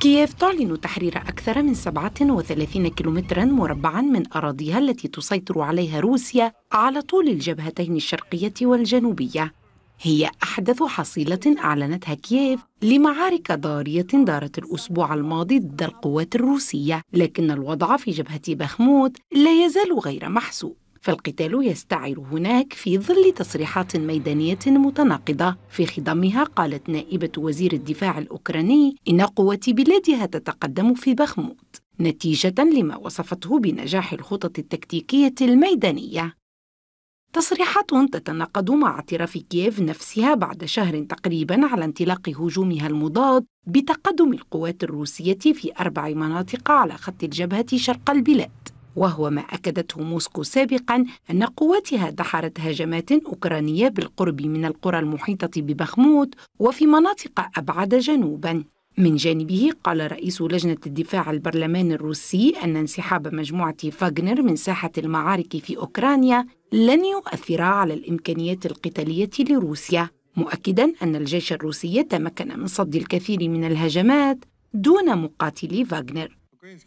كييف تعلن تحرير أكثر من 37 كيلومترا مربعا من أراضيها التي تسيطر عليها روسيا على طول الجبهتين الشرقية والجنوبية هي أحدث حصيلة أعلنتها كييف لمعارك ضارية دارت الأسبوع الماضي ضد القوات الروسية لكن الوضع في جبهة بخموت لا يزال غير محسوب فالقتال يستعر هناك في ظل تصريحات ميدانية متناقضة في خضمها قالت نائبة وزير الدفاع الأوكراني إن قوة بلادها تتقدم في بخموت نتيجة لما وصفته بنجاح الخطط التكتيكية الميدانية تصريحات تتناقض مع اعتراف كييف نفسها بعد شهر تقريبا على انطلاق هجومها المضاد بتقدم القوات الروسية في أربع مناطق على خط الجبهة شرق البلاد وهو ما أكدته موسكو سابقا أن قواتها دحرت هجمات أوكرانية بالقرب من القرى المحيطة ببخموت وفي مناطق أبعد جنوبا من جانبه قال رئيس لجنة الدفاع البرلمان الروسي أن انسحاب مجموعة فاغنر من ساحة المعارك في أوكرانيا لن يؤثر على الإمكانيات القتالية لروسيا مؤكدا أن الجيش الروسي تمكن من صد الكثير من الهجمات دون مقاتلي فاغنر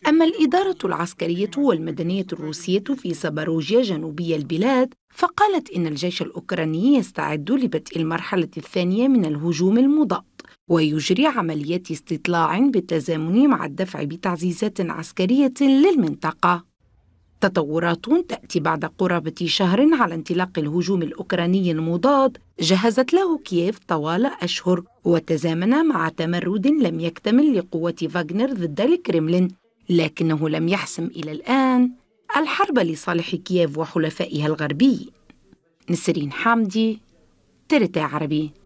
أما الإدارة العسكرية والمدنية الروسية في سباروجيا جنوبي البلاد فقالت إن الجيش الأوكراني يستعد لبدء المرحلة الثانية من الهجوم المضاد ويجري عمليات استطلاع بالتزامن مع الدفع بتعزيزات عسكرية للمنطقة تطورات تأتي بعد قرابة شهر على انطلاق الهجوم الأوكراني المضاد جهزت له كييف طوال أشهر وتزامن مع تمرد لم يكتمل لقوة فاغنر ضد الكرملين لكنه لم يحسم إلى الآن الحرب لصالح كييف وحلفائها الغربي نسرين حامدي ترتا عربي